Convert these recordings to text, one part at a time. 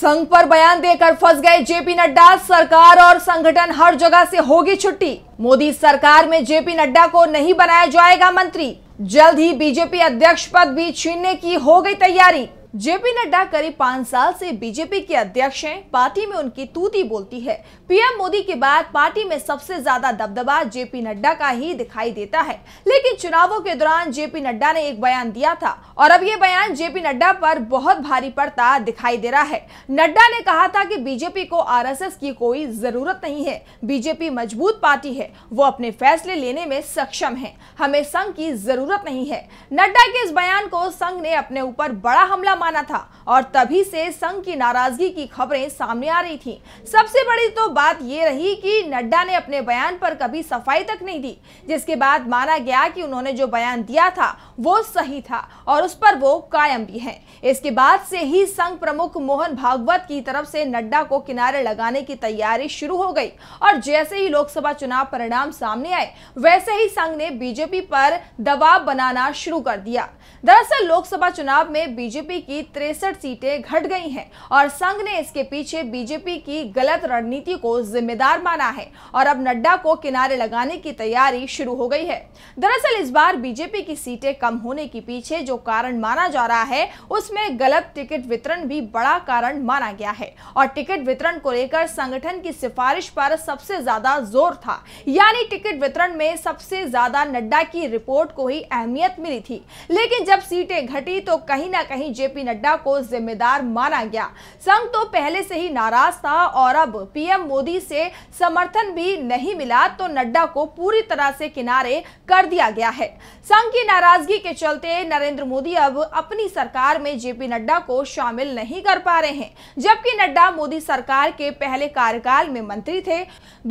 संघ पर बयान देकर फंस गए जेपी नड्डा सरकार और संगठन हर जगह से होगी छुट्टी मोदी सरकार में जेपी नड्डा को नहीं बनाया जाएगा मंत्री जल्द ही बीजेपी अध्यक्ष पद भी छीनने की हो गई तैयारी जेपी नड्डा करीब पांच साल से बीजेपी के अध्यक्ष हैं पार्टी में उनकी तूती बोलती है पीएम मोदी के बाद पार्टी में सबसे ज्यादा दबदबा जेपी नड्डा का ही दिखाई देता है लेकिन चुनावों के दौरान जेपी नड्डा ने एक बयान दिया था और अब ये बयान जेपी नड्डा पर बहुत भारी पड़ता दिखाई दे रहा है नड्डा ने कहा था की बीजेपी को आर की कोई जरूरत नहीं है बीजेपी मजबूत पार्टी है वो अपने फैसले लेने में सक्षम है हमें संघ की जरूरत नहीं है नड्डा के इस बयान को संघ ने अपने ऊपर बड़ा हमला माना था और तभी से संघ की नाराजगी की खबरें सामने आ रही थी सबसे बड़ी तो बात यह रही कि नड्डा ने अपने बयान पर कभी सफाई तक नहीं दी जिसके बाद माना गया कि उन्होंने जो बयान दिया था वो सही था और उस पर वो कायम भी है इसके बाद से ही संघ प्रमुख मोहन भागवत की तरफ से नड्डा को किनारे लगाने की तैयारी शुरू हो गई और जैसे ही लोकसभा चुनाव परिणाम सामने आए वैसे ही संघ ने बीजेपी पर दबाव बनाना शुरू कर दिया दरअसल लोकसभा चुनाव में बीजेपी की तिरसठ सीटें घट गई हैं और संघ ने इसके पीछे बीजेपी की गलत रणनीति को जिम्मेदार माना है और अब नड्डा को किनारे लगाने की तैयारी शुरू हो गई है दरअसल इस बार बीजेपी की सीटें कम होने के पीछे जो कारण माना जा रहा है उसमें गलत टिकट वितरण भी बड़ा कारण माना गया है और टिकट वितरण को लेकर संगठन की सिफारिश पर सबसे ज्यादा जोर था यानी टिकट वितरण में सबसे ज्यादा नड्डा की रिपोर्ट को ही अहमियत मिली थी लेकिन जब सीटें घटी तो कहीं ना कहीं जेपी जेपी नड्डा को जिम्मेदार माना गया संघ तो पहले से ही नाराज था और अब पीएम मोदी से समर्थन भी नहीं मिला तो नड्डा को पूरी तरह से किनारे कर दिया गया है संघ की नाराजगी के चलते नरेंद्र मोदी अब अपनी सरकार में जेपी नड्डा को शामिल नहीं कर पा रहे हैं जबकि नड्डा मोदी सरकार के पहले कार्यकाल में मंत्री थे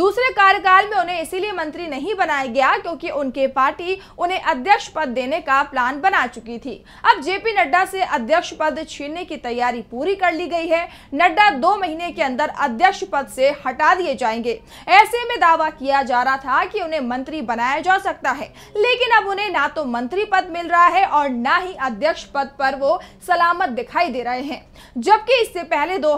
दूसरे कार्यकाल में उन्हें इसीलिए मंत्री नहीं बनाया गया क्योंकि उनके पार्टी उन्हें अध्यक्ष पद देने का प्लान बना चुकी थी अब जेपी नड्डा से अध्यक्ष पद छीनने की तैयारी पूरी कर ली गई है नड्डा दो महीने के अंदर अध्यक्ष पद से हटा दिए जाएंगे ऐसे में दावा किया जा रहा था कि उन्हें मंत्री बनाया जा सकता है लेकिन अब उन्हें ना तो मंत्री पद मिल रहा है और न ही अध्यक्ष पद पर वो सलामत दिखाई दे रहे हैं जबकि इससे पहले दो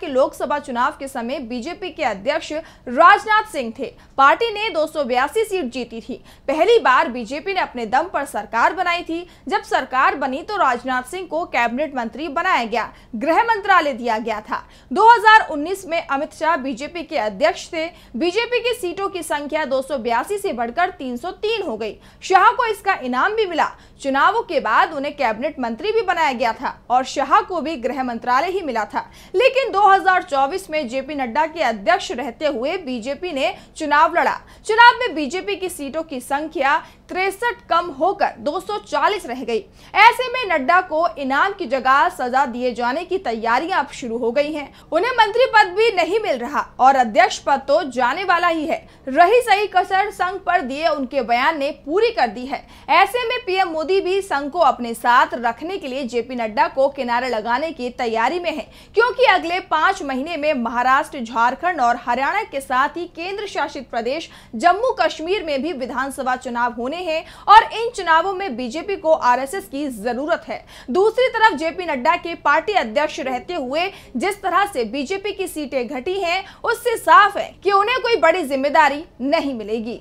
के लोकसभा चुनाव के समय बीजेपी के अध्यक्ष राजनाथ सिंह थे पार्टी ने दो सीट जीती थी पहली बार बीजेपी ने अपने दम पर सरकार बनाई थी जब सरकार बनी तो राजनाथ सिंह को कैबिनेट मंत्री बनाया गया गृह मंत्रालय दिया गया था 2019 में अमित शाह बीजेपी के अध्यक्ष थे बीजेपी की सीटों की संख्या दो से बढ़कर 303 हो गई शाह को इसका इनाम भी मिला चुनावों के बाद उन्हें कैबिनेट मंत्री भी बनाया गया था और शाह को भी गृह मंत्रालय ही मिला था लेकिन दो में जेपी नड्डा के अध्यक्ष रहते हुए बीजेपी ने चुनाव लड़ा चुनाव में बीजेपी की सीटों की संख्या तिरसठ कम होकर 240 रह गई ऐसे में नड्डा को इनाम इनाम की जगह सजा दिए जाने की तैयारियां अब शुरू हो गई हैं। उन्हें मंत्री पद भी नहीं मिल रहा और अध्यक्ष पद तो जाने वाला ही है रही सही कसर संघ पर दिए उनके बयान ने पूरी कर दी है ऐसे में पीएम मोदी भी संघ को अपने साथ रखने के लिए जेपी नड्डा को किनारे लगाने की तैयारी में है क्यूँकी अगले पांच महीने में महाराष्ट्र झारखण्ड और हरियाणा के साथ ही केंद्र शासित प्रदेश जम्मू कश्मीर में भी विधानसभा चुनाव होने हैं और इन चुनावों में बीजेपी को आरएसएस की जरूरत है दूसरी तरफ जेपी नड्डा के पार्टी अध्यक्ष रहते हुए जिस तरह से बीजेपी की सीटें घटी हैं उससे साफ है कि उन्हें कोई बड़ी जिम्मेदारी नहीं मिलेगी